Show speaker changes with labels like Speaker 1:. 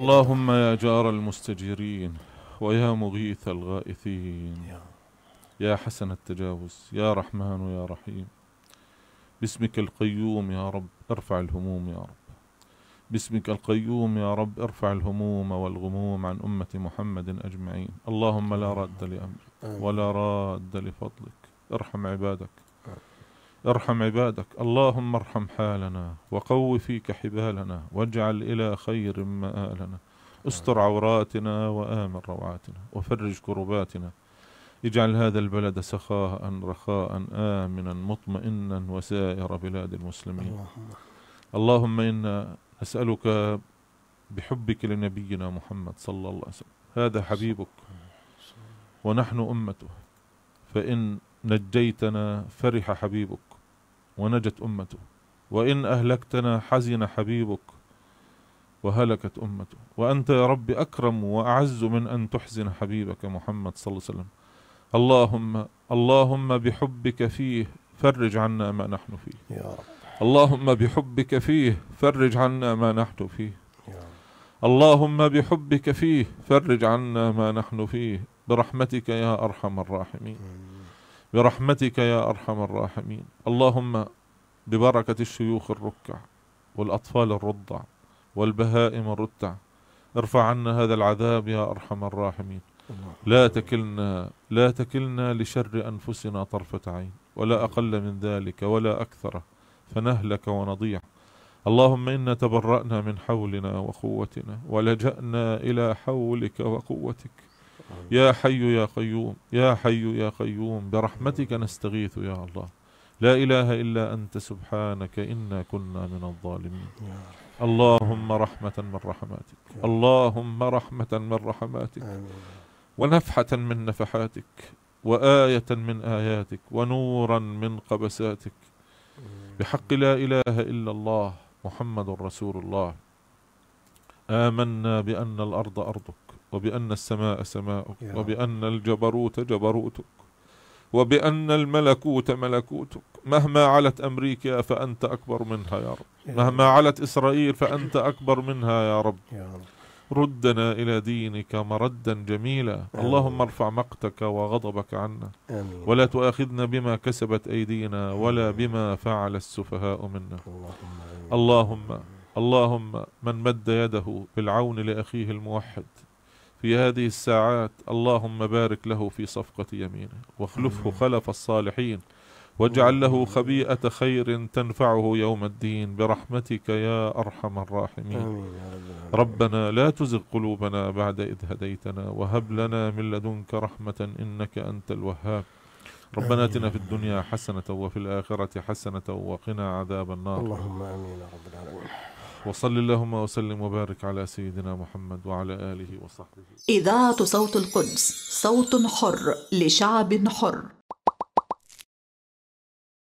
Speaker 1: اللهم يا جار المستجيرين ويا مغيث الغائثين يا حسن التجاوز يا رحمن يا رحيم باسمك القيوم يا رب ارفع الهموم يا رب باسمك القيوم يا رب ارفع الهموم والغموم عن أمة محمد أجمعين اللهم لا راد لأمرك ولا راد لفضلك ارحم عبادك ارحم عبادك اللهم ارحم حالنا وقو فيك حبالنا واجعل إلى خير مآلنا استر عوراتنا وآمن روعاتنا وفرج كرباتنا اجعل هذا البلد سخاء رخاء آمنا مطمئنا وسائر بلاد المسلمين اللهم إنا أسألك بحبك لنبينا محمد صلى الله عليه وسلم هذا حبيبك ونحن أمته فإن نجيتنا فرح حبيبك ونجت أمته وإن أهلكتنا حزن حبيبك وهلكت أمته وأنت يا رب أكرم وأعز من أن تحزن حبيبك محمد صلى الله عليه وسلم اللهم اللهم بحبك فيه فرج عنا ما نحن فيه يا رب. اللهم بحبك فيه فرج عنا ما نحن فيه اللهم بحبك فيه فرج عنا ما نحن فيه برحمتك يا أرحم الراحمين برحمتك يا أرحم الراحمين اللهم ببركة الشيوخ الركع والأطفال الرضع والبهائم الرتع ارفع عنا هذا العذاب يا أرحم الراحمين لا تكلنا لا تكلنا لشر أنفسنا طرفة عين ولا أقل من ذلك ولا أكثر فنهلك ونضيع اللهم إنا تبرأنا من حولنا وقوتنا ولجأنا إلى حولك وقوتك يا حي يا قيوم يا حي يا قيوم برحمتك نستغيث يا الله لا إله إلا أنت سبحانك إنا كنا من الظالمين اللهم رحمة من رحماتك اللهم رحمة من رحماتك ونفحة من نفحاتك وآية من آياتك ونورا من قبساتك بحق لا إله إلا الله محمد رسول الله آمنا بأن الأرض أرضك وبأن السماء سماؤك وبأن الجبروت جبروتك وبأن الملكوت ملكوتك مهما علت أمريكا فأنت أكبر منها يا رب مهما علت إسرائيل فأنت أكبر منها يا رب ردنا إلى دينك مردا جميلا اللهم ارفع مقتك وغضبك عنا آمين. ولا تؤاخذنا بما كسبت أيدينا ولا بما فعل السفهاء منا اللهم اللهم من مد يده بالعون لأخيه الموحد في هذه الساعات اللهم بارك له في صفقة يمينه واخلفه خلف الصالحين واجعل له خبيئة خير تنفعه يوم الدين برحمتك يا أرحم الراحمين ربنا لا تزغ قلوبنا بعد إذ هديتنا وهب لنا من لدنك رحمة إنك أنت الوهاب ربنا اتنا في الدنيا حسنة وفي الآخرة حسنة وقنا عذاب النار اللهم آمين رب العالمين وصل اللهم وسلم وبارك على سيدنا محمد وعلى آله وصحبه إذاعة صوت القدس صوت حر لشعب حر